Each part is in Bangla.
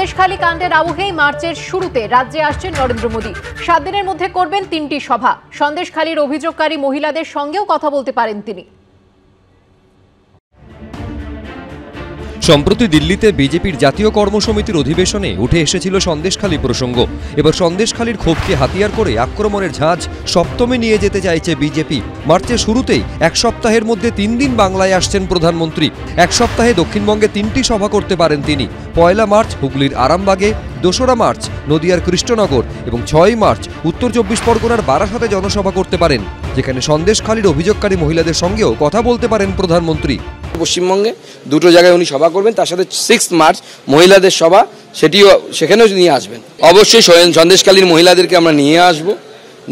সন্দেশখালী কাণ্ডের আবহেই মার্চের শুরুতে রাজ্যে আসছেন নরেন্দ্র মোদী সাত দিনের মধ্যে করবেন তিনটি সভা সন্দেশখালীর অভিযোগকারী মহিলাদের সঙ্গেও কথা বলতে পারেন তিনি সম্প্রতি দিল্লিতে বিজেপির জাতীয় কর্মসমিতির অধিবেশনে উঠে এসেছিল সন্দেশখালী প্রসঙ্গ এবার সন্দেশখালীর ক্ষোভকে হাতিয়ার করে আক্রমণের ঝাঁজ সপ্তমে নিয়ে যেতে চাইছে বিজেপি মার্চের শুরুতেই এক সপ্তাহের মধ্যে তিন দিন বাংলায় আসছেন প্রধানমন্ত্রী এক সপ্তাহে দক্ষিণবঙ্গে তিনটি সভা করতে পারেন তিনি পয়লা মার্চ হুগলির আরামবাগে দোসরা মার্চ নদিয়ার কৃষ্ণনগর এবং ছয় মার্চ উত্তর চব্বিশ পরগনার বারাসাতে জনসভা করতে পারেন যেখানে সন্দেশখালীর অভিযোগকারী মহিলাদের সঙ্গেও কথা বলতে পারেন প্রধানমন্ত্রী পশ্চিমবঙ্গে দুটো জায়গায় উনি সভা করবেন তার সাথে সিক্স মার্চ মহিলাদের সভা সেটিও সেখানেও নিয়ে আসবেন অবশ্যই সন্দেশকালীন মহিলাদেরকে আমরা নিয়ে আসব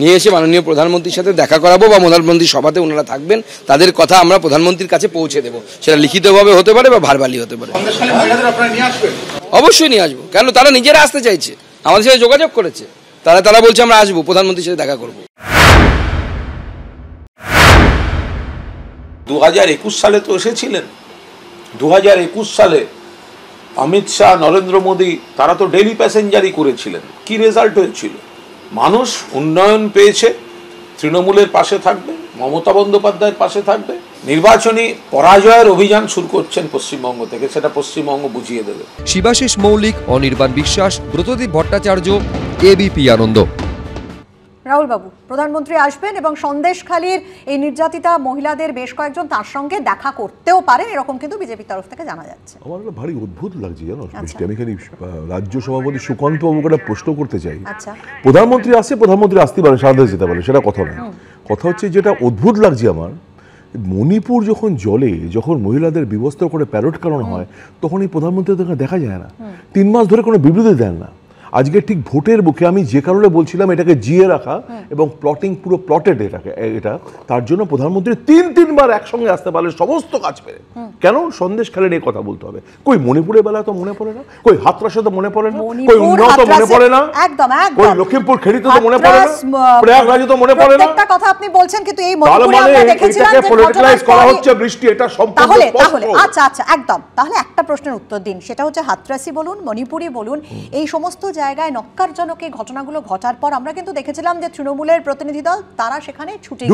নিয়ে এসে মাননীয় প্রধানমন্ত্রীর সাথে দেখা করাবো বা প্রধানমন্ত্রীর সভাতে ওনারা থাকবেন তাদের কথা আমরা প্রধানমন্ত্রীর কাছে পৌঁছে দেব সেটা লিখিতভাবে হতে পারে বা ভারবালি হতে পারে অবশ্যই নিয়ে আসবো কেন তারা নিজেরা আসতে চাইছে আমাদের সাথে যোগাযোগ করেছে তারা তারা বলছে আমরা আসবো প্রধানমন্ত্রীর সাথে দেখা করবো দু একুশ সালে তো এসেছিলেন দু হাজার একুশ সালে অমিত শাহ নরেন্দ্র মোদী তারা তো ডেলি প্যাসেঞ্জারই করেছিলেন কি রেজাল্ট হয়েছিল মানুষ উন্নয়ন পেয়েছে তৃণমূলের পাশে থাকবে মমতা বন্দ্যোপাধ্যায়ের পাশে থাকবে নির্বাচনী পরাজয়ের অভিযান শুরু করছেন পশ্চিমবঙ্গ থেকে সেটা পশ্চিমবঙ্গ বুঝিয়ে দেবে শিবাশিস মৌলিক অনির্বাণ বিশ্বাস ব্রতদীপ ভট্টাচার্য এবিপি আনন্দ রাহুলবাবু প্রধানমন্ত্রী আসবেন এবং সন্দেশখালীর এই নির্যাতিতা মহিলাদের বেশ কয়েকজন তার সঙ্গে দেখা করতেও পারেন এরকম কিন্তু বিজেপির তরফ থেকে জানা যাচ্ছে আমার ভারী অদ্ভুত লাগছে জানো আচ্ছা। আমি খালি রাজ্য সভাপতি সুকান্ত বাবুকে একটা প্রশ্ন করতে চাই আচ্ছা। প্রধানমন্ত্রী আসছে প্রধানমন্ত্রী আসতে পারে সারা যেতে পারে সেটা কথা না কথা হচ্ছে যেটা অদ্ভুত লাগছে আমার মণিপুর যখন জলে যখন মহিলাদের বিবস্ত্র করে প্যারোট কারণ হয় তখন এই প্রধানমন্ত্রীদের দেখা যায় না তিন মাস ধরে কোনো বিবৃতি দেন না আজকে ঠিক ভোটের বুকে আমি যে কারণে বলছিলাম এটাকে জিয়ে রাখা হ্যাঁ। এবং প্লটিং পুরো প্লটেড এটাকে এটা তার জন্য প্রধানমন্ত্রী তিন তিনবার একসঙ্গে আসতে পারলে সমস্ত কাজ পেরে কেন সন্দেশ খেলে এই কথা বলতে হবে কই মণিপুরের বেলা তো মনে পড়ে না কই হাতরাসে তো মনে পড়ে না কই উন্নাও তো মনে পড়ে না একদম একদম কই লক্ষ্মীপুর খেড়ি তো মনে পড়ে না প্রয়াগরাজ তো মনে পড়ে না একটা কথা আপনি বলছেন কিন্তু এই মণিপুরে মানে আমরা দেখেছিলাম যে পলিটিক্যালাইজ করা হচ্ছে বৃষ্টি এটা সম্পূর্ণ তাহলে তাহলে আচ্ছা আচ্ছা একদম তাহলে একটা প্রশ্নের উত্তর দিন সেটা হচ্ছে হাতরাসি বলুন মণিপুরি বলুন এই সমস্ত জায়গায় নক্কারজনক এই ঘটনাগুলো ঘটার পর আমরা কিন্তু দেখেছিলাম যে তৃণমূলের প্রতিনিধি দল তারা সেখানে ছুটে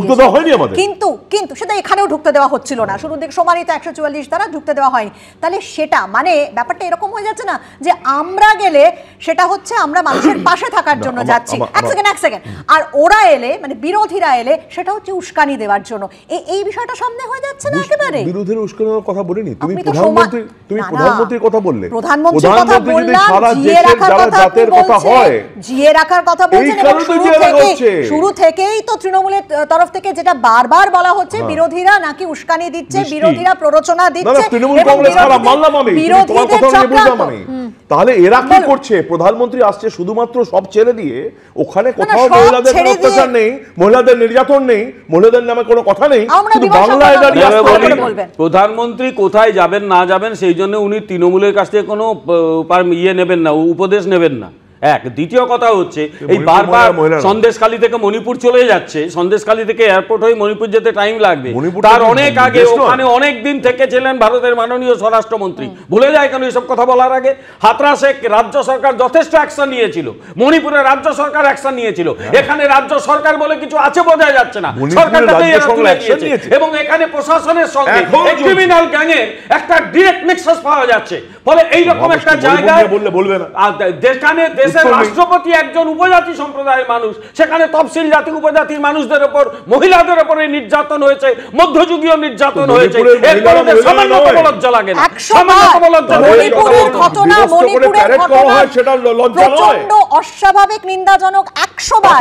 কিন্তু কিন্তু সেটা এখানেও ঢুকতে দেওয়া হচ্ছিল না শুরুর দিকে সমানিত একশো চুয়াল্লিশ দ্বারা ঢুকতে দেওয়া হয়নি তাহলে সেটা মানে ব্যাপারটা এরকম হয়ে যাচ্ছে না যে আমরা গেলে সেটা হচ্ছে আমরা মানুষের পাশে থাকার জন্য যাচ্ছি এক সেকেন্ড এক সেকেন্ড আর ওরা এলে মানে বিরোধীরা এলে সেটা হচ্ছে উস্কানি দেওয়ার জন্য এই বিষয়টা সামনে হয়ে যাচ্ছে না একেবারে বিরোধীর উস্কানোর কথা বলিনি তুমি প্রধানমন্ত্রী তুমি প্রধানমন্ত্রীর কথা বললে প্রধানমন্ত্রীর কথা বললাম যে রাখার কথা রাতের কথা হয় জিয়ে রাখার কথা বলছেন শুরু থেকেই তো তৃণমূলের তরফ থেকে যেটা বারবার বলা হচ্ছে হ্যাঁ। বিরোধীরা নাকি উস্কানি দিচ্ছে বিরোধীরা প্ররোচনা দিচ্ছে তৃণমূল কংগ্রেস খারাপ মানলাম আমি তোমার কথা আমি আমি বুঝলাম তাহলে এরা কি করছে প্রধানমন্ত্রী আসছে শুধুমাত্র সব ছেড়ে দিয়ে ওখানে কোথাও মহিলাদের অত্যাচার নেই মহিলাদের নির্যাতন নেই মহিলাদের নামে কোনো কথা নেই শুধু বাংলায় দাঁড়িয়ে প্রধানমন্ত্রী কোথায় যাবেন না যাবেন সেই জন্য উনি তৃণমূলের কাছ থেকে কোনো ইয়ে নেবেন না উপদেশ নেবেন না এক দ্বিতীয় কথা হচ্ছে এই বারবার সন্দেশখালী থেকে মণিপুর চলে যাচ্ছে সন্দেশখালী থেকে এয়ারপোর্ট হয়ে মণিপুর যেতে টাইম লাগবে তার অনেক আগে ওখানে অনেক দিন থেকে ছিলেন ভারতের মাননীয় স্বরাষ্ট্রমন্ত্রী ভুলে যায় কেন এইসব কথা বলার আগে হাতরা শেখ রাজ্য সরকার যথেষ্ট অ্যাকশন নিয়েছিল মণিপুরে রাজ্য সরকার অ্যাকশন নিয়েছিল হ্যাঁ। এখানে রাজ্য সরকার বলে কিছু আছে বোঝা যাচ্ছে না সরকার এবং এখানে প্রশাসনের সঙ্গে ক্রিমিনাল গ্যাংয়ের একটা ডিরেক্ট নেক্সাস পাওয়া যাচ্ছে ফলে এইরকম একটা জায়গায় বললে না যেখানে দেশ দেশের রাষ্ট্রপতি একজন উপজাতি সম্প্রদায়ের মানুষ সেখানে তফসিল জাতি উপজাতির মানুষদের উপর মহিলাদের উপরে নির্যাতন হয়েছে মধ্যযুগীয় নির্যাতন হয়েছে সেটা লজ্জা নয় অস্বাভাবিক নিন্দাজনক এক আচ্ছা,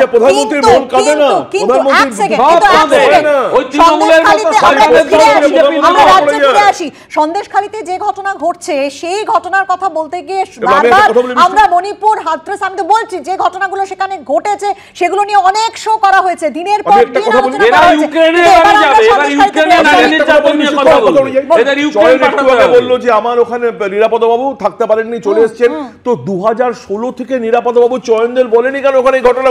সেগুলো নিয়ে অনেক শো করা হয়েছে দিনের পর বললো যে আমার ওখানে নিরাপদ বাবু থাকতে পারেননি চলে এসেছেন তো দু থেকে নিরাপদ বাবু চয়নদের বলেনি কেন ওখানে ঘটনা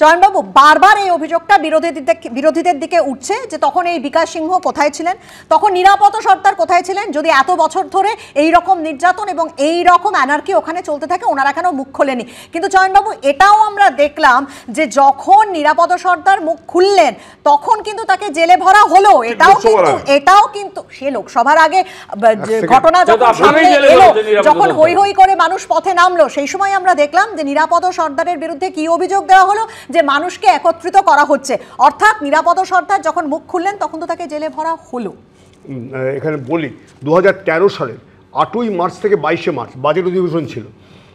চয়নবাবু বারবার এই অভিযোগটা বিরোধীদের দিকে উঠছে যে তখন এই বিকাশ সিংহ কোথায় ছিলেন তখন নিরাপদ সর্দার কোথায় ছিলেন যদি এত বছর ধরে এই রকম নির্যাতন এবং এই রকম অ্যানার্কি ওখানে চলতে থাকে ওনারা কেন মুখ খোলেনি কিন্তু জয়নবাবু এটাও আমরা দেখলাম যে যখন নিরাপদ সর্দার মুখ খুললেন তখন কিন্তু তাকে জেলে ভরা হলো এটাও কিন্তু এটাও কিন্তু সে লোকসভার আগে ঘটনা যখন এলো যখন হই হই করে মানুষ পথে নামলো সেই সময় আমরা দেখলাম যে নিরাপদ সর্দারের বিরুদ্ধে কি অভিযোগ দেওয়া হলো যে মানুষকে একত্রিত করা হচ্ছে অর্থাৎ নিরাপদ সর্দার যখন মুখ খুললেন তখন তো তাকে জেলে ভরা হলো এখানে বলি দু সালের আটই মার্চ থেকে বাইশে মার্চ বাজেট অধিবেশন ছিল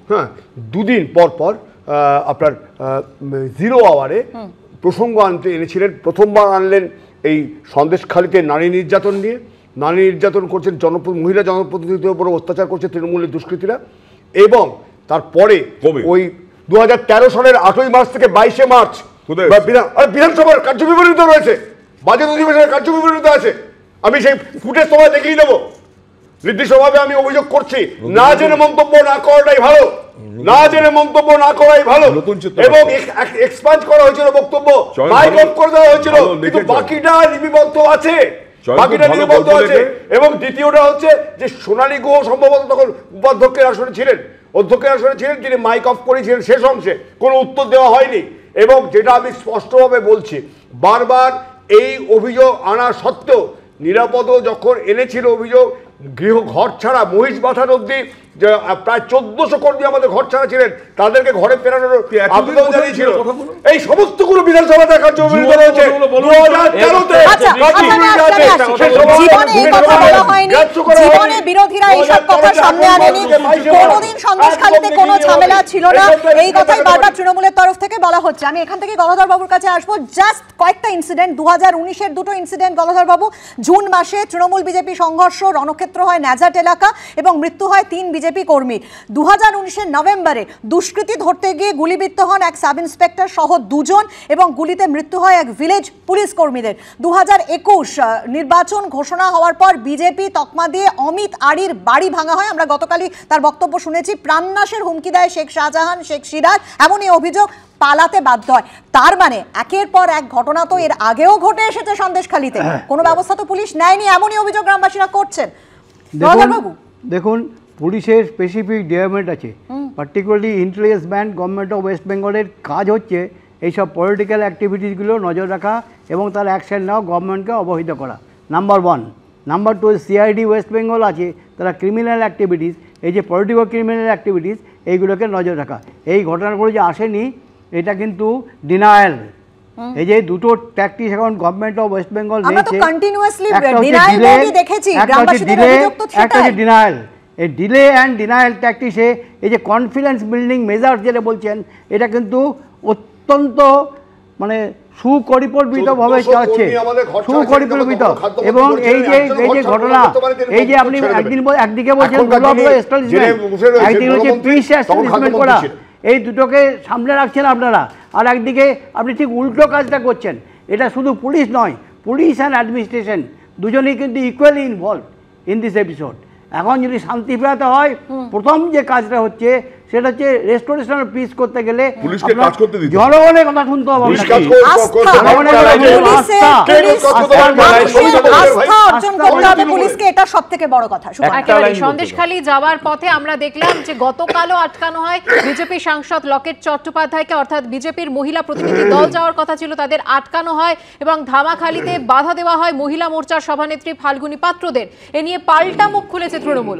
হ্যাঁ দুদিন পর পর আপনার জিরো আওয়ারে প্রসঙ্গ আনতে এনেছিলেন প্রথমবার আনলেন এই সন্দেশখালিতে নারী নির্যাতন নিয়ে নারী নির্যাতন করছেন জন মহিলা জনপ্রতিনিধিদের উপর অত্যাচার করছে তৃণমূলের দুষ্কৃতীরা এবং তারপরে ওই দু সালের আটই মার্চ থেকে বাইশে মার্চ বিধানসভার কার্য বিবরণিত রয়েছে বাজেট অধিবেশনের কার্য বিবরণিত আছে আমি সেই ফুটেজ তোমায় দেখিয়ে দেবো নির্দিষ্টভাবে আমি অভিযোগ করছি না জেনে মন্তব্য না করাটাই ভালো না জেনে মন্তব্য না করাই ভালো এবং এক্সপাঞ্জ করা হয়েছিল বক্তব্য মাইক অফ করে দেওয়া হয়েছিল কিন্তু বাকিটা লিপিবদ্ধ আছে বাকিটা লিপিবদ্ধ আছে এবং দ্বিতীয়টা হচ্ছে যে সোনালী গুহ সম্ভবত তখন উপাধ্যক্ষের আসনে ছিলেন অধ্যক্ষের আসনে ছিলেন তিনি মাইক অফ করেছিলেন শেষ অংশে কোনো উত্তর দেওয়া হয়নি এবং যেটা আমি স্পষ্টভাবে বলছি বারবার এই অভিযোগ আনা সত্ত্বেও নিরাপদ যখন এনেছিল অভিযোগ গৃহ ঘর ছাড়া মহিষ বাথার অবধি যে প্রায় চোদ্দশো কর্মী আমাদের ঘর ছাড়া ছিলেন তাদেরকে ঘরে ফেরানোর আবেদন জানিয়েছিল এই গুলো বিধানসভা দেখার জন্য আচ্ছা, আচ্ছা, আচ্ছা, হয়েছে বলা হচ্ছে আমি এখান থেকে বাবুর কাছে আসবো জাস্ট কয়েকটা ইনসিডেন্ট উনিশের দুটো বাবু জুন মাসে তৃণমূল বিজেপি সংঘর্ষ রণক্ষেত্র হয় ন্যাজাট এলাকা এবং মৃত্যু হয় তিন বিজেপি কর্মী দু হাজার নভেম্বরে দুষ্কৃতী ধরতে গিয়ে গুলিবিদ্ধ হন এক সাব ইন্সপেক্টর সহ দুজন এবং গুলিতে মৃত্যু হয় এক ভিলেজ পুলিশ কর্মীদের দু নির্বাচন ঘোষণা হওয়ার পর বিজেপি তকমা দিয়ে অমিত আড়ির বাড়ি ভাঙা হয় আমরা গতকালই তার বক্তব্য শুনেছি প্রাণনাশের হুমকি দেয় শেখ শাহজাহান শেখ সিরাজ এমনই অভিযোগ পালাতে বাধ্য হয় তার মানে একের পর এক ঘটনা তো এর আগেও ঘটে এসেছে সন্দেশখালিতে হ্যাঁ। কোনো ব্যবস্থা তো পুলিশ নেয়নি এমনই অভিযোগ গ্রামবাসীরা করছেন বাবু দেখুন পুলিশের স্পেসিফিক ডিপার্টমেন্ট আছে particularly intelligence branch government of West বেঙ্গলের কাজ হচ্ছে এইসব পলিটিক্যাল অ্যাক্টিভিটিসগুলো নজর রাখা এবং তার অ্যাকশান নেওয়া গভর্নমেন্টকে অবহিত করা number one number two CID West Bengal আছে তারা ক্রিমিনাল অ্যাক্টিভিটিস এই যে পলিটিক্যাল ক্রিমিনাল অ্যাক্টিভিটিস এইগুলোকে নজর রাখা এই ঘটনাগুলো যে আসেনি এটা কিন্তু ডিনায়াল এই যে দুটো ট্যাকটিস এখন গভর্নমেন্ট অফ ওয়েস্ট বেঙ্গল নিয়েছে একটা হচ্ছে একটা হচ্ছে ডিনায়াল এই ডিলে অ্যান্ড ডিনায়াল ট্যাকটিসে এই যে কনফিডেন্স বিল্ডিং মেজার যেটা বলছেন এটা কিন্তু অত্যন্ত মানে সুপরিকল্পিতভাবে চলছে সুপরিকল্পিত এবং এই যে এই যে ঘটনা এই যে আপনি একদিন একদিকে বলছেন একদিন হচ্ছে পিস করা এই দুটোকে সামনে রাখছেন আপনারা আর একদিকে আপনি ঠিক উল্টো কাজটা করছেন এটা শুধু পুলিশ নয় পুলিশ অ্যান্ড অ্যাডমিনিস্ট্রেশন দুজনেই কিন্তু equally involve in this episode এখন যদি শান্তি ফেরাতে হয় প্রথম যে কাজটা হচ্ছে সেটা হচ্ছে রেস্টোরেশন পিস করতে গেলে পুলিশকে কাজ করতে দিতে জনগণের কথা শুনতে হবে পুলিশকে এটা সবথেকে বড় কথা সন্দেশখালী যাওয়ার পথে আমরা দেখলাম যে গতকালও আটকানো হয় বিজেপি সাংসদ লকেট চট্টোপাধ্যায়কে অর্থাৎ বিজেপির মহিলা প্রতিনিধি দল যাওয়ার কথা ছিল তাদের আটকানো হয় এবং ধামাখালিতে বাধা দেওয়া হয় মহিলা মোর্চার সভানেত্রী ফাল্গুনী পাত্রদের এ নিয়ে পাল্টা মুখ খুলেছে তৃণমূল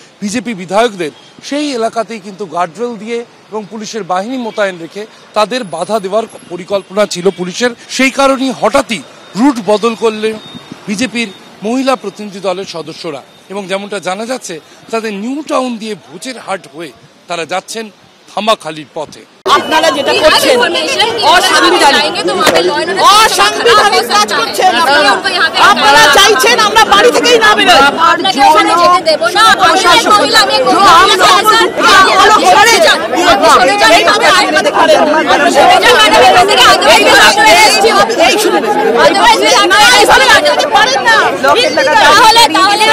বিজেপি বিধায়কদের সেই এলাকাতেই কিন্তু গার্ডরেল দিয়ে এবং পুলিশের বাহিনী মোতায়েন রেখে তাদের বাধা দেওয়ার পরিকল্পনা ছিল পুলিশের সেই কারণেই হঠাৎই রুট বদল করলে বিজেপির মহিলা প্রতিনিধি দলের সদস্যরা এবং যেমনটা জানা যাচ্ছে তাদের নিউ টাউন দিয়ে ভোজের হাট হয়ে তারা যাচ্ছেন থামাখালির পথে আপনারা যেটা করছেন অসাংবিধানিক অসাংবিধানিক কাজ করছেন আপনারা চাইছেন আমরা বাড়ি থেকেই না বেরোয় তাহলে তাহলে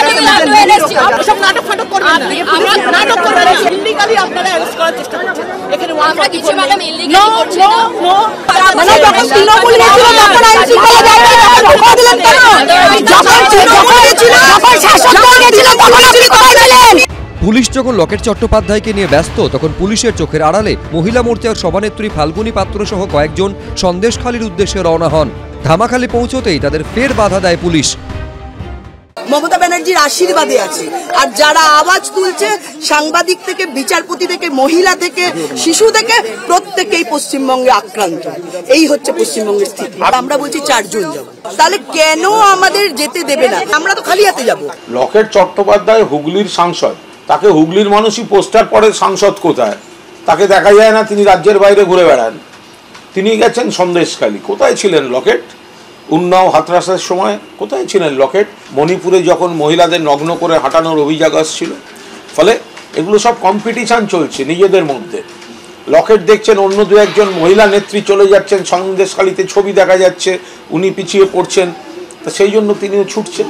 সব নাটক ফাটক করবেন আমরা নাটক করবেন ইলিগালি আপনারা অ্যারেস্ট করার চেষ্টা করছেন এখানে আমরা কিছু ম্যাডাম ইলিগালি করছি না নো মানে যখন তৃণমূল ছিল তখন আইন শৃঙ্খলা জায়গায় তখন ঢোকা দিলেন কেন যখন যখন ছিল যখন শাসক দল ছিল তখন আপনি কোথায় পুলিশ যখন লকেট চট্টোপাধ্যায়কে নিয়ে ব্যস্ত তখন পুলিশের চোখের আড়ালে মহিলা মোর্চার সভানেত্রী ফাল্গুনী পাত্র সহ কয়েকজন সন্দেশখালির উদ্দেশ্যে রওনা হন ধামাখালি পৌঁছতেই তাদের ফের বাধা দেয় পুলিশ মমতা ব্যানার্জির আশীর্বাদে আছে আর যারা আওয়াজ তুলছে সাংবাদিক থেকে বিচারপতি থেকে মহিলা থেকে শিশু থেকে প্রত্যেকেই পশ্চিমবঙ্গে আক্রান্ত এই হচ্ছে পশ্চিমবঙ্গের স্থিতি আর আমরা বলছি চারজন যাব তাহলে কেন আমাদের যেতে দেবে না আমরা তো খালি হাতে যাব লকেট চট্টোপাধ্যায় হুগলির সাংসদ তাকে হুগলির মানুষই পোস্টার পরে সাংসদ কোথায় তাকে দেখা যায় না তিনি রাজ্যের বাইরে ঘুরে বেড়ান তিনি গেছেন সন্দেশকালী কোথায় ছিলেন লকেট উন্নাও হাতরাসের সময় কোথায় ছিলেন লকেট মণিপুরে যখন মহিলাদের নগ্ন করে হাঁটানোর অভিযোগ আসছিল ফলে এগুলো সব কম্পিটিশান চলছে নিজেদের মধ্যে লকেট দেখছেন অন্য দু একজন মহিলা নেত্রী চলে যাচ্ছেন সন্দেশকালীতে ছবি দেখা যাচ্ছে উনি পিছিয়ে পড়ছেন তা সেই জন্য তিনিও ছুটছেন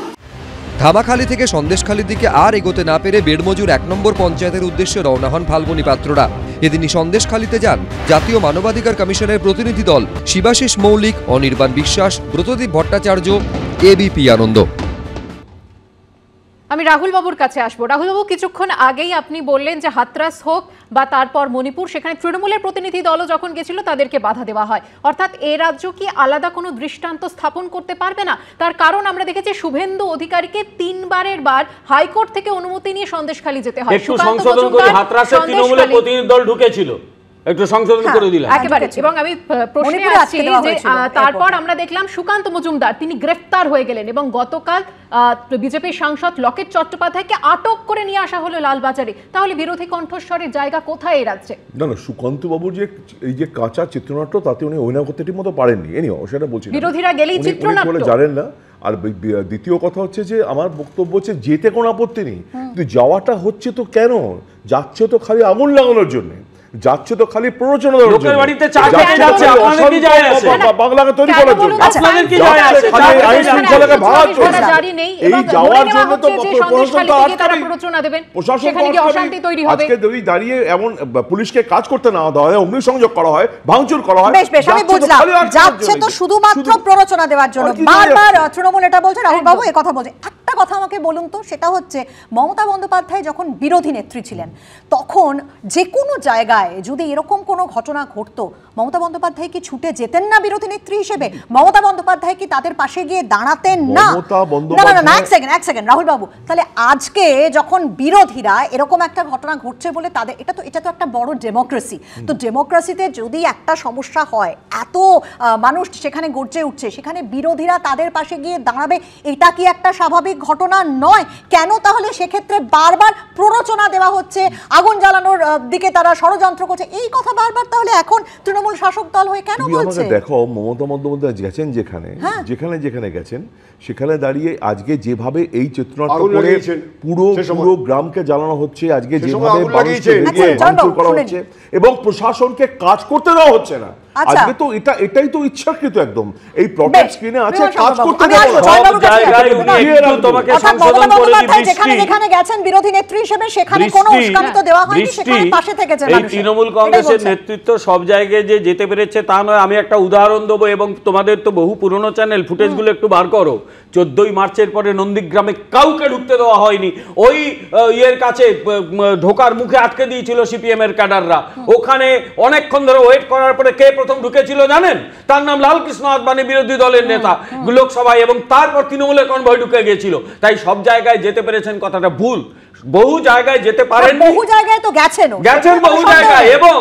ধামাখালি থেকে সন্দেশখালির দিকে আর এগোতে না পেরে বেড়মজুর এক নম্বর পঞ্চায়েতের উদ্দেশ্যে রওনা হন ফাল্গুনী পাত্ররা এদিনই সন্দেশখালিতে যান জাতীয় মানবাধিকার কমিশনের প্রতিনিধি দল শিবাশিস মৌলিক অনির্বাণ বিশ্বাস ব্রতদীপ ভট্টাচার্য এবিপি আনন্দ আমি রাহুল বাবুর কাছে আসবো রাহুল বাবু কিছুক্ষণ আগেই আপনি বললেন যে হাতরাস হোক বা তারপর মণিপুর সেখানে তৃণমূলের প্রতিনিধি দলও যখন গেছিল তাদেরকে বাধা দেওয়া হয় অর্থাৎ এ রাজ্য কি আলাদা কোনো দৃষ্টান্ত স্থাপন করতে পারবে না তার কারণ আমরা দেখেছি শুভেন্দু অধিকারীকে তিনবারের বার হাইকোর্ট থেকে অনুমতি নিয়ে সন্দেশখালী যেতে হয় সংশোধন করে হাতরাসে তৃণমূলের প্রতিনিধি দল ঢুকেছিল একটু সংশোধন হ্যাঁ, করে দিলাম একেবারে আচ্ছা, এবং আমি প্রশ্নে যে তারপর আমরা দেখলাম সুকান্ত মজুমদার তিনি গ্রেফতার হয়ে গেলেন এবং গতকাল বিজেপির সাংসদ লকেট চট্টোপাধ্যায়কে আটক করে নিয়ে আসা হলো লালবাজারে তাহলে বিরোধী কণ্ঠস্বরের জায়গা কোথায় না না সুকান্ত বাবুর যে এই যে কাঁচা চিত্রনাট্য তাতে উনি অভিনয় মতো পারেননি এনি সেটা বলছি বিরোধীরা গেলেই চিত্রনাট্য জানেন না আর দ্বিতীয় কথা হচ্ছে যে আমার বক্তব্য হচ্ছে যেতে কোনো আপত্তি নেই কিন্তু যাওয়াটা হচ্ছে তো কেন যাচ্ছে তো খালি আগুন লাগানোর জন্যে যাচ্ছে তো খালি পুলিশকে কাজ করতে না দেওয়া হয় সংযোগ করা হয় ভাঙচুর করা হয় তো শুধুমাত্র প্ররোচনা দেওয়ার জন্য বারবার তৃণমূল এটা বলছে রাহুল বাবু হ্যাঁ। এই কথা বলছে একটা কথা আমাকে বলুন তো সেটা হচ্ছে মমতা বন্দ্যোপাধ্যায় যখন বিরোধী নেত্রী ছিলেন তখন যে কোনো জায়গায় এলাকায় যদি এরকম কোনো ঘটনা ঘটতো মমতা বন্দ্যোপাধ্যায় কি ছুটে যেতেন না বিরোধী নেত্রী হিসেবে মমতা বন্দ্যোপাধ্যায় কি তাদের পাশে গিয়ে দাঁড়াতেন না এক সেকেন্ড এক সেকেন্ড রাহুল বাবু তাহলে আজকে যখন বিরোধীরা এরকম একটা ঘটনা ঘটছে বলে তাদের এটা তো এটা তো একটা বড় ডেমোক্রেসি তো ডেমোক্রেসিতে যদি একটা সমস্যা হয় এত মানুষ সেখানে গর্জে উঠছে সেখানে বিরোধীরা তাদের পাশে গিয়ে দাঁড়াবে এটা কি একটা স্বাভাবিক ঘটনা নয় কেন তাহলে সেক্ষেত্রে বারবার প্ররোচনা দেওয়া হচ্ছে আগুন জ্বালানোর দিকে তারা ষড়যন্ত্র ষড়যন্ত্র করছে এই কথা বারবার তাহলে এখন তৃণমূল শাসক দল হয়ে কেন বলছে দেখো মমতা বন্দ্যোপাধ্যায় গেছেন যেখানে হ্যাঁ। যেখানে যেখানে গেছেন সেখানে দাঁড়িয়ে আজকে যেভাবে এই চিত্রনাট্য করে পুরো পুরো গ্রামকে জ্বালানো হচ্ছে আজকে যেভাবে আচ্ছা, এবং প্রশাসনকে কাজ করতে দেওয়া হচ্ছে না আচ্ছা। আজকে তো এটা এটাই তো ইচ্ছাকৃত একদম এই প্রকেট স্ক্রিনে আছে কাজ করতে যেখানে গেছেন বিরোধী নেত্রী হিসেবে সেখানে কোনো উস্কানি তো দেওয়া হয়নি সেখানে পাশে এই তৃণমূল কংগ্রেসের নেতৃত্ব সব জায়গায় যে যেতে পেরেছে তা নয় আমি একটা উদাহরণ দেবো এবং তোমাদের তো বহু পুরনো চ্যানেল ফুটেজগুলো একটু বার করো চোদ্দই মার্চের পরে নন্দীগ্রামে কাউকে ঢুকতে দেওয়া হয়নি ওই ইয়ের কাছে ঢোকার মুখে আটকে দিয়েছিল সিপিএম এর ক্যাডাররা ওখানে অনেকক্ষণ ধরে ওয়েট করার পরে কে প্রথম ঢুকেছিল জানেন তার নাম লালকৃষ্ণ আদবানি বিরোধী দলের নেতা লোকসভায় এবং তারপর তৃণমূলের কনভয় ঢুকে গিয়েছিল তাই সব জায়গায় যেতে পেরেছেন কথাটা ভুল বহু জায়গায় যেতে পারেন বহু জায়গায় তো গেছেন গেছেন বহু জায়গায় এবং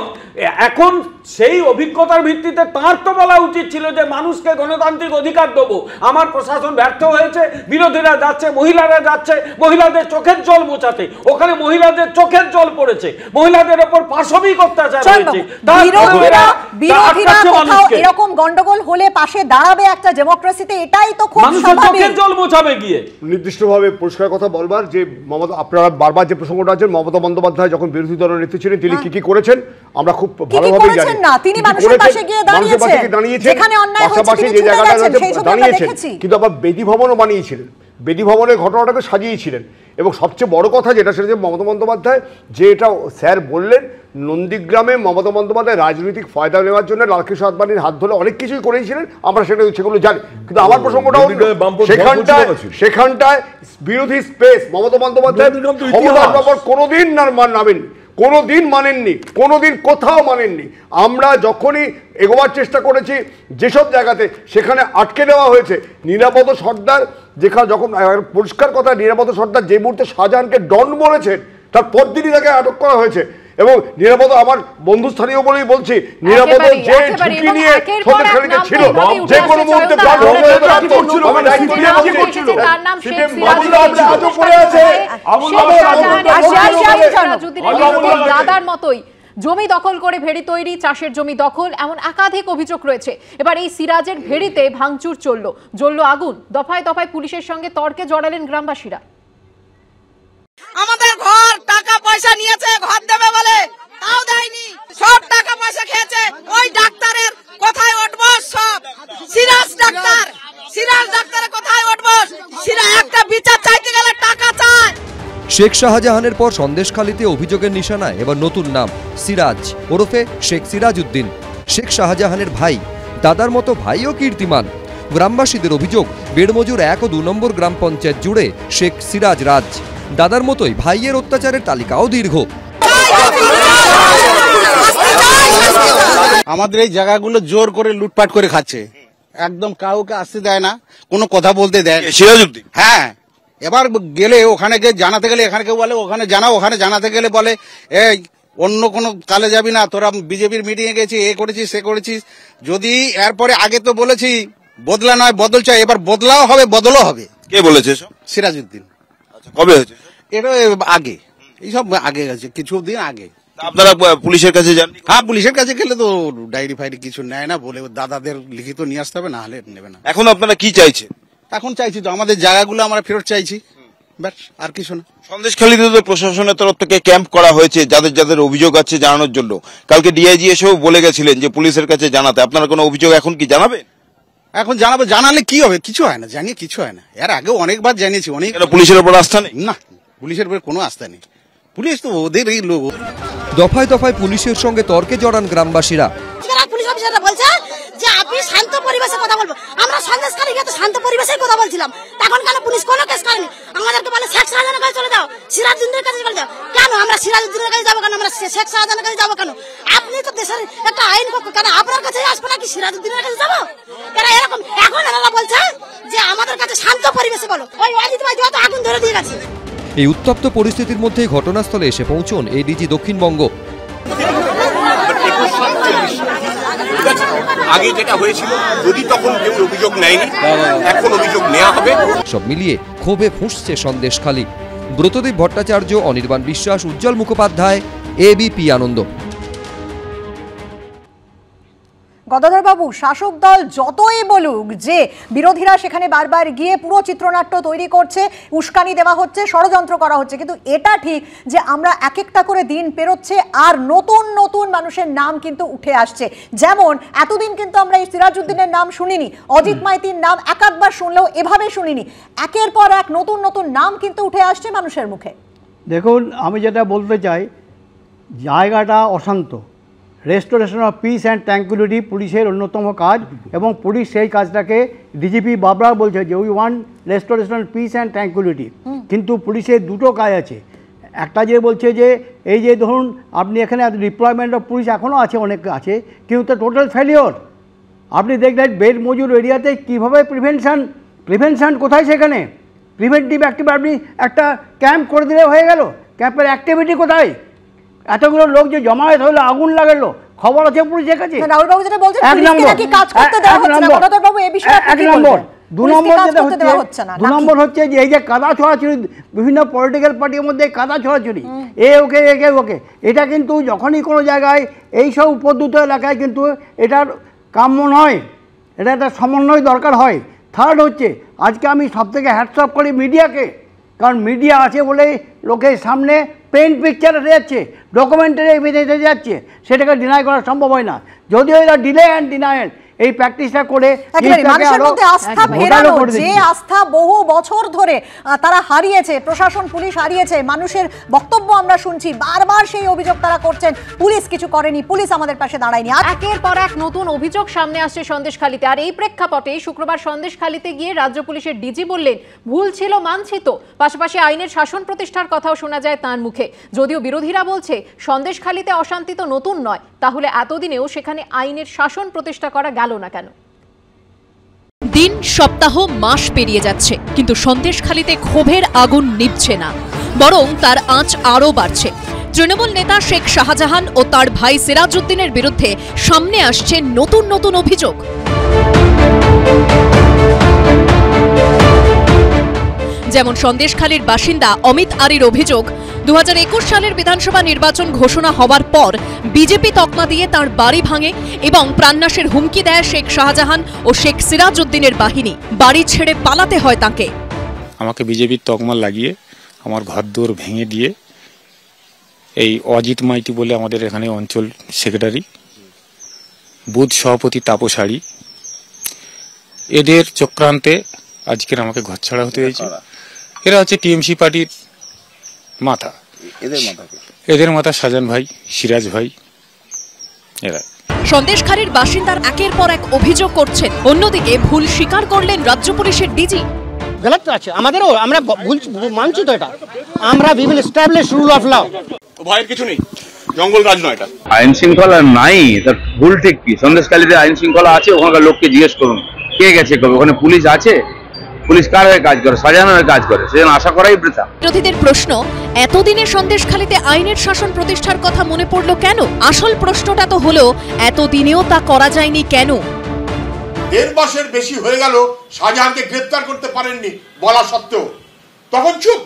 এখন সেই অভিজ্ঞতার ভিত্তিতে তার তো বলা উচিত ছিল যে মানুষকে গণতান্ত্রিক অধিকার দেব আমার প্রশাসন ব্যর্থ হয়েছে বিরোধীরা যাচ্ছে মহিলারা যাচ্ছে মহিলাদের চোখের জল মোচাতে ওখানে মহিলাদের চোখের জল পড়েছে মহিলাদের ওপর পাশবিক অত্যাচার হয়েছে এরকম গন্ডগোল হলে পাশে দাঁড়াবে একটা ডেমোক্রেসিতে এটাই তো খুব স্বাভাবিক চোখের জল মোছাবে গিয়ে নির্দিষ্টভাবে পরিষ্কার কথা বলবার যে মমতা আপনারা আমরা বারবার যে প্রসঙ্গটা আছে মমতা বন্দ্যোপাধ্যায় যখন বিরোধী দলের নেতৃত্ব ছিলেন তিনি হ্যাঁ। কি কি করেছেন আমরা খুব ভালোভাবে জানি তিনি মানুষের পাশে গিয়ে দাঁড়িয়েছেন যেখানে অন্যায় হচ্ছে যে জায়গাটা কিন্তু আবার বেদি ভবনও বানিয়েছিলেন বেদি ভবনের ঘটনাটাকে সাজিয়েছিলেন এবং সবচেয়ে বড় কথা যেটা সেটা যে মমতা বন্দ্যোপাধ্যায় যে এটা স্যার বললেন নন্দীগ্রামে মমতা বন্দ্যোপাধ্যায় রাজনৈতিক ফায়দা নেওয়ার জন্য লালকৃষ্ণ আদবানির হাত ধরে অনেক কিছুই করেছিলেন আমরা সেটা সেগুলো জানি কিন্তু আমার প্রসঙ্গটা সেখানটায় সেখানটায় বিরোধী স্পেস মমতা বন্দ্যোপাধ্যায় না কোনোদিন নামেন কোনো দিন মানেননি কোনো দিন কোথাও মানেননি আমরা যখনই এগোবার চেষ্টা করেছি যেসব জায়গাতে সেখানে আটকে দেওয়া হয়েছে নিরাপদ সর্দার যেখানে যখন পরিষ্কার কথা নিরাপদ সর্দার যে মুহূর্তে শাহজাহানকে ডন বলেছেন তার পরদিনই তাকে আটক করা হয়েছে এবং নিরাপদ আমার বন্ধুস্থানীয় বলেই বলছি নিরাপদ যে ঝুঁকি নিয়ে সন্দেশখালীতে ছিল যে কোনো মুহূর্তে মানে দাদার মতোই জমি দখল করে ভেড়ি তৈরি চাষের জমি দখল এমন একাধিক অভিযোগ রয়েছে এবার এই সিরাজের ভেড়িতে ভাঙচুর চলল জ্বলল আগুন দফায় দফায় পুলিশের সঙ্গে তর্কে জড়ালেন গ্রামবাসীরা আমাদের ঘর টাকা পয়সা নিয়েছে ঘর দেবে বলে তাও দেয়নি সব টাকা পয়সা খেয়েছে ওই ডাক্তারের কোথায় উঠব সব সিরাজ ডাক্তার সিরাজ ডাক্তারের কোথায় উঠব সিরাজ একটা বিচার চাইতে গেলে টাকা চায় শেখ শাহজাহানের পর সন্দেশখালীতে অভিযোগের নিশানায় এবার নতুন নাম সিরাজ ওরফে শেখ সিরাজ উদ্দিন শেখ শাহজাহানের ভাই দাদার মতো ভাইও কীর্তিমান গ্রামবাসীদের অভিযোগ বেড়মজুর এক ও দু নম্বর গ্রাম পঞ্চায়েত জুড়ে শেখ সিরাজ রাজ দাদার মতোই ভাইয়ের অত্যাচারের তালিকাও দীর্ঘ আমাদের এই জায়গাগুলো জোর করে লুটপাট করে খাচ্ছে একদম কাউকে আসতে দেয় না কোনো কথা বলতে দেয় হ্যাঁ এবার গেলে ওখানে গিয়ে জানাতে গেলে এখানে কেউ বলে ওখানে জানা ওখানে জানাতে গেলে বলে এই অন্য কোনো কালে যাবি না তোরা বিজেপির মিটিংয়ে গেছি এ করেছিস সে করেছিস যদি এরপরে আগে তো বলেছি বদলা নয় বদল চাই এবার বদলাও হবে বদলও হবে কে বলেছে সিরাজউদ্দিন কবে হয়েছে এটা আগে এইসব আগে গেছে দিন আগে আপনারা পুলিশের কাছে যান হ্যাঁ পুলিশের কাছে গেলে তো ডায়েরি ফায়েরি কিছু নেয় না বলে দাদাদের লিখিত নিয়ে আসতে হবে না হলে নেবে না এখন আপনারা কি চাইছেন এখন চাইছি তো আমাদের জায়গাগুলো আমরা ফেরত চাইছি ব্যাস আর কিছু না সন্দেশখালীতে তো প্রশাসনের তরফ থেকে ক্যাম্প করা হয়েছে যাদের যাদের অভিযোগ আছে জানানোর জন্য কালকে ডিআইজি এসেও বলে গেছিলেন যে পুলিশের কাছে জানাতে আপনারা কোনো অভিযোগ এখন কি জানাবেন এখন জানাবো জানালে কি হবে কিছু হয় না জানিয়ে কিছু হয় না এর আগেও অনেকবার জানিয়েছি অনেক পুলিশের উপর আস্থা নেই না পুলিশের উপর কোনো আস্থা নেই পুলিশ তো ওদেরই লোক দফায় দফায় পুলিশের সঙ্গে তর্কে জড়ান গ্রামবাসীরা পুলিশ অফিসাররা বলছে যে আপনি শান্ত পরিবেশে কথা বলবো আমরা সন্দেশকারী গিয়ে তো শান্ত পরিবেশেই কথা বলছিলাম তখন কেন পুলিশ কোনো কেস করেনি আমাদেরকে বলে শেখ শাহজাহানের কাছে চলে যাও সিরাজুদ্দিনের কাছে চলে যাও কেন আমরা সিরাজুদ্দিনের কাছে যাবো কেন আমরা শেখ শাহজাহানের কাছে যাবো কেন আপনি তো দেশের একটা আইন পক্ষ কেন আপনার কাছে আসবো নাকি সিরাজুদ্দিনের কাছে যাবো এরা এরকম এখন এনারা বলছে যে আমাদের কাছে শান্ত পরিবেশে বলো ওই অজিত ভাই যত আগুন ধরে দিয়ে গেছে এই উত্তপ্ত পরিস্থিতির মধ্যে ঘটনাস্থলে এসে পৌঁছন এডিজি দক্ষিণবঙ্গ আগে যেটা হয়েছিল যদি তখন কেউ অভিযোগ নেয়নি এখন অভিযোগ নেওয়া হবে সব মিলিয়ে ক্ষোভে ফুসছে সন্দেশখালী ব্রতদেব ভট্টাচার্য অনির্বাণ বিশ্বাস উজ্জ্বল মুখোপাধ্যায় এবিপি আনন্দ গদাধরবাবু শাসক দল যতই বলুক যে বিরোধীরা সেখানে বারবার গিয়ে পুরো চিত্রনাট্য তৈরি করছে উস্কানি দেওয়া হচ্ছে ষড়যন্ত্র করা হচ্ছে কিন্তু এটা ঠিক যে আমরা এক একটা করে দিন পেরোচ্ছে আর নতুন নতুন মানুষের নাম কিন্তু উঠে আসছে যেমন এতদিন কিন্তু আমরা এই সিরাজউদ্দিনের নাম শুনিনি অজিত মাইতির নাম এক একবার শুনলেও এভাবে শুনিনি একের পর এক নতুন নতুন নাম কিন্তু উঠে আসছে মানুষের মুখে দেখুন আমি যেটা বলতে চাই জায়গাটা অশান্ত restoration of peace and tranquillity পুলিশের অন্যতম কাজ এবং পুলিশ সেই কাজটাকে ডিজিপি বাবরা বলছে যে we want restoration peace and tranquillity কিন্তু পুলিশের দুটো কাজ আছে একটা যে বলছে যে এই যে ধরুন আপনি এখানে ডিপ্লয়মেন্ট অফ পুলিশ এখনও আছে অনেক আছে কিন্তু তো টোটাল ফেলিওর আপনি দেখলেন বেড মজুর এরিয়াতে কীভাবে প্রিভেনশান প্রিভেনশান কোথায় সেখানে প্রিভেন্টিভ অ্যাক্টিভ আপনি একটা ক্যাম্প করে দিলে হয়ে গেল ক্যাম্পের অ্যাক্টিভিটি কোথায় এতগুলো লোক যে জমায়েত হলো আগুন লাগালো খবর আছে পুলিশের কাছে রাহুলবাবু যেটা বলছেন এক নম্বর কাজ করতে দেওয়া হচ্ছে না গণতন্ত্রবাবু এই বিষয়ে এক নম্বর দু নম্বর যেটা হচ্ছে দু নম্বর হচ্ছে যে এই যে কাদা ছড়াছড়ি বিভিন্ন পলিটিক্যাল পার্টির মধ্যে কাদা ছড়াছড়ি এ ওকে একে ওকে এটা কিন্তু যখনই কোনো জায়গায় এই সব উপদ্রুত এলাকায় কিন্তু এটার কাম্য নয় এটা একটা সমন্বয় দরকার হয় থার্ড হচ্ছে আজকে আমি সব থেকে হ্যাটসঅপ করি মিডিয়াকে কারণ মিডিয়া আছে বলেই লোকের সামনে পেন পিকচার এসে যাচ্ছে ডকুমেন্টারি এভিডেন্স এসে যাচ্ছে সেটাকে ডিনাই করা সম্ভব হয় না যদিও এটা ডিলে অ্যান্ড ডিনায়েল এই প্র্যাকটিসটা করে মানুষের মধ্যে আস্থা হ্যাঁ, ফেরানো যে আস্থা বহু বছর ধরে তারা হারিয়েছে প্রশাসন পুলিশ হারিয়েছে মানুষের বক্তব্য আমরা শুনছি বারবার সেই অভিযোগ তারা করছেন পুলিশ কিছু করেনি পুলিশ আমাদের পাশে দাঁড়ায়নি একের পর এক নতুন অভিযোগ সামনে আসছে সন্দেশখালিতে আর এই প্রেক্ষাপটে শুক্রবার সন্দেশখালিতে গিয়ে রাজ্য পুলিশের ডিজি বললেন ভুল ছিল মানছি তো পাশাপাশি আইনের শাসন প্রতিষ্ঠার কথাও শোনা যায় তাঁর মুখে যদিও বিরোধীরা বলছে সন্দেশখালিতে অশান্তি তো নতুন নয় তাহলে এতদিনেও সেখানে আইনের শাসন প্রতিষ্ঠা করা গেল গেল না কেন দিন সপ্তাহ মাস পেরিয়ে যাচ্ছে কিন্তু সন্দেশখালিতে ক্ষোভের আগুন নিভছে না বরং তার আঁচ আরও বাড়ছে তৃণমূল নেতা শেখ শাহজাহান ও তার ভাই সিরাজউদ্দিনের বিরুদ্ধে সামনে আসছে নতুন নতুন অভিযোগ যেমন সন্দেশখালীর বাসিন্দা অমিত আরির অভিযোগ দু সালের বিধানসভা নির্বাচন ঘোষণা হবার পর বিজেপি তকমা দিয়ে তার বাড়ি ভাঙে এবং প্রাণনাশের হুমকি দেয় শেখ শাহজাহান ও শেখ সিরাজউদ্দিনের বাহিনী বাড়ি ছেড়ে পালাতে হয় তাকে আমাকে বিজেপির তকমা লাগিয়ে আমার ঘরদোর ভেঙে দিয়ে এই অজিত মাইতি বলে আমাদের এখানে অঞ্চল সেক্রেটারি বুধ সভাপতি তাপসারী এদের চক্রান্তে আজকের আমাকে ঘর ছাড়া হতে হয়েছে এরা হচ্ছে টিএমসি পার্টির মাথা এদের মাথা এদের মাথা সাজান ভাই সিরাজ ভাই এরা সন্দেশখালীর বাসিন্দার একের পর এক অভিযোগ করছেন অন্যদিকে ভুল স্বীকার করলেন রাজ্য পুলিশের ডিজি গলত আছে আমাদেরও আমরা ভুল মানছি তো এটা আমরা এস্টাবলিশ রুল অফ ল কিছু নেই জঙ্গল রাজ নয় এটা আইন শৃঙ্খলা নাই তার ভুল ঠিক কি সন্দেশখালীতে আইন শৃঙ্খলা আছে ওখানকার লোককে জিজ্ঞেস করুন কে গেছে কবে ওখানে পুলিশ আছে পুলিশ কার হয়ে কাজ করে সাজানোর কাজ করে সেজন্য আশা করাই বৃথা বিরোধীদের প্রশ্ন এতদিনে সন্দেশখালিতে আইনের শাসন প্রতিষ্ঠার কথা মনে পড়লো কেন আসল প্রশ্নটা তো হলো এতদিনেও তা করা যায়নি কেন দেড় মাসের বেশি হয়ে গেল শাহজাহানকে গ্রেপ্তার করতে পারেননি বলা সত্ত্বেও তখন চুপ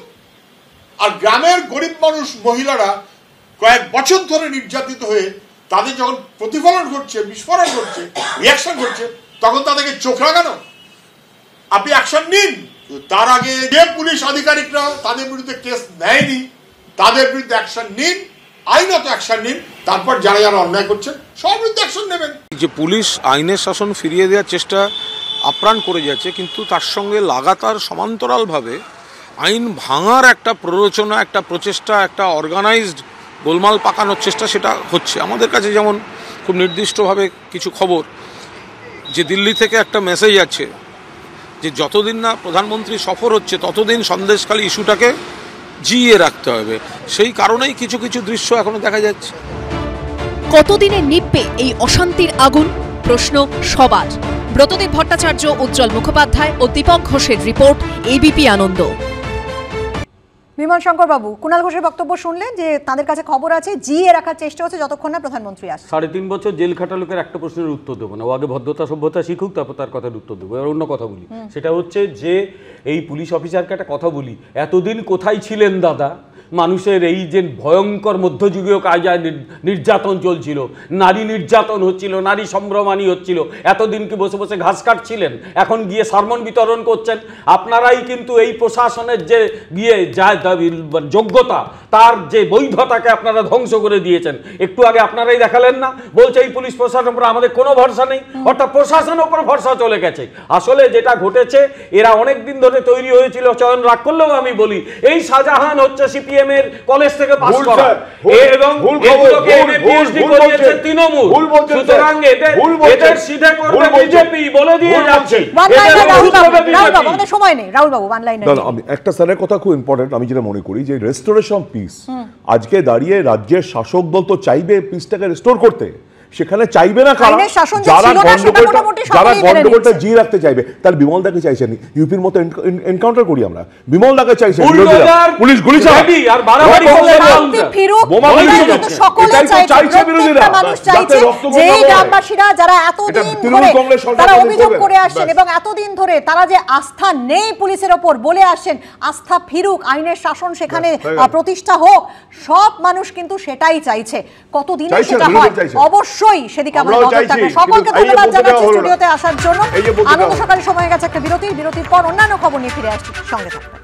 আর গ্রামের গরিব মানুষ মহিলারা কয়েক বছর ধরে নির্যাতিত হয়ে তাদের যখন প্রতিফলন ঘটছে বিস্ফোরণ ঘটছে রিয়াকশন ঘটছে তখন তাদেরকে চোখ লাগানো আপনি অ্যাকশন নিন তার আগে যে পুলিশ আধিকারিকরা তাদের বিরুদ্ধে কেস নেয়নি তাদের বিরুদ্ধে অ্যাকশন নিন আইনত অ্যাকশন নিন তারপর যারা যারা অন্যায় করছেন সব বিরুদ্ধে অ্যাকশন নেবেন যে পুলিশ আইনের শাসন ফিরিয়ে দেওয়ার চেষ্টা আপ্রাণ করে যাচ্ছে কিন্তু তার সঙ্গে লাগাতার সমান্তরালভাবে আইন ভাঙার একটা প্ররোচনা একটা প্রচেষ্টা একটা অর্গানাইজড গোলমাল পাকানোর চেষ্টা সেটা হচ্ছে আমাদের কাছে যেমন খুব নির্দিষ্টভাবে কিছু খবর যে দিল্লি থেকে একটা মেসেজ আছে যে যতদিন না প্রধানমন্ত্রী সফর হচ্ছে ততদিন সন্দেশখালী ইস্যুটাকে জিয়ে রাখতে হবে সেই কারণেই কিছু কিছু দৃশ্য এখনো দেখা যাচ্ছে কতদিনে নিপে এই অশান্তির আগুন প্রশ্ন সবার ব্রতদেব ভট্টাচার্য উজ্জ্বল মুখোপাধ্যায় ও দীপক ঘোষের রিপোর্ট এবিপি আনন্দ বিমল শঙ্কর বাবু কুণাল ঘোষের বক্তব্য শুনলেন যে তাদের কাছে খবর আছে জিয়ে রাখার চেষ্টা হচ্ছে যতক্ষণ না প্রধানমন্ত্রী আসে সাড়ে তিন বছর জেল খাটা লোকের একটা প্রশ্নের উত্তর দেবো না ও আগে ভদ্রতা সভ্যতা শিখুক তারপর তার কথার উত্তর দেবো এবার অন্য কথা বলি সেটা হচ্ছে যে এই পুলিশ অফিসারকে একটা কথা বলি এতদিন কোথায় ছিলেন দাদা মানুষের এই যে ভয়ঙ্কর মধ্যযুগীয় কাজে নির্যাতন চলছিল নারী নির্যাতন হচ্ছিল নারী সম্ভ্রমানি হচ্ছিল এতদিন কি বসে বসে ঘাস কাটছিলেন এখন গিয়ে সারমন বিতরণ করছেন আপনারাই কিন্তু এই প্রশাসনের যে গিয়ে যা যোগ্যতা তার যে বৈধতাকে আপনারা ধ্বংস করে দিয়েছেন একটু আগে আপনারাই দেখালেন না বলছে এই পুলিশ প্রশাসন উপর আমাদের কোনো ভরসা নেই অর্থাৎ প্রশাসনের উপর ভরসা চলে গেছে আসলে যেটা ঘটেছে এরা অনেক দিন ধরে তৈরি হয়েছিল চয়ন রাগ করলেও আমি বলি এই শাহজাহান হচ্ছে সিপিএ কলেজ থেকে পাস করা এবং এগুলোকে পিএইচডি করিয়েছে তৃণমূল সুতরাং এদের করবে বিজেপি বলে দিয়ে একটা স্যারের কথা খুব যেটা মনে করি যে পিস আজকে দাঁড়িয়ে রাজ্যের শাসক দল তো চাইবে পিসটাকে রেস্টোর করতে সেখানে চাইবে না কারণ যারা গন্ডগোলটা যারা গন্ডগোলটা জি রাখতে চাইবে তাহলে বিমল দাকে চাইছেন ইউপির মতো এনকাউন্টার করি আমরা বিমল দাকে চাইছেন পুলিশ গুলি চালাবি আর বাড়াবাড়ি বোমা সকলে চাইছে বিরোধীরা যে গ্রামবাসীরা যারা এতদিন ধরে তারা অভিযোগ করে আসছেন এবং এতদিন ধরে তারা যে আস্থা নেই পুলিশের ওপর বলে আসছেন আস্থা ফিরুক আইনের শাসন সেখানে প্রতিষ্ঠা হোক সব মানুষ কিন্তু সেটাই চাইছে কতদিন সেটা হয় অবশ্যই অবশ্যই সেদিকে আমরা নজর থাকবে সকলকে ধন্যবাদ জানাচ্ছি স্টুডিওতে আসার জন্য আনন্দ সকালের সময় গেছে একটা বিরতি বিরতির পর অন্যান্য খবর নিয়ে ফিরে আসছি সঙ্গে থাকবেন